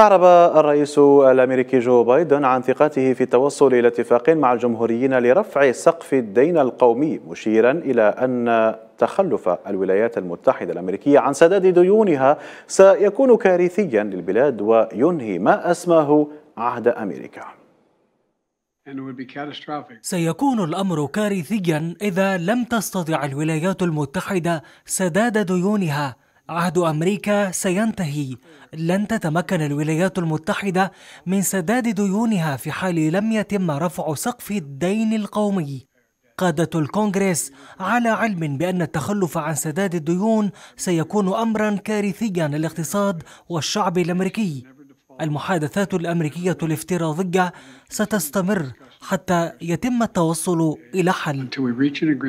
أعرب الرئيس الأمريكي جو بايدن عن ثقته في التوصل إلى اتفاق مع الجمهوريين لرفع سقف الدين القومي مشيرا إلى أن تخلف الولايات المتحدة الأمريكية عن سداد ديونها سيكون كارثيا للبلاد وينهي ما أسماه عهد أمريكا سيكون الأمر كارثيا إذا لم تستطع الولايات المتحدة سداد ديونها عهد أمريكا سينتهي لن تتمكن الولايات المتحدة من سداد ديونها في حال لم يتم رفع سقف الدين القومي قادة الكونغرس على علم بأن التخلف عن سداد الديون سيكون أمرا كارثيا للاقتصاد والشعب الأمريكي المحادثات الأمريكية الافتراضية ستستمر حتى يتم التوصل إلى حل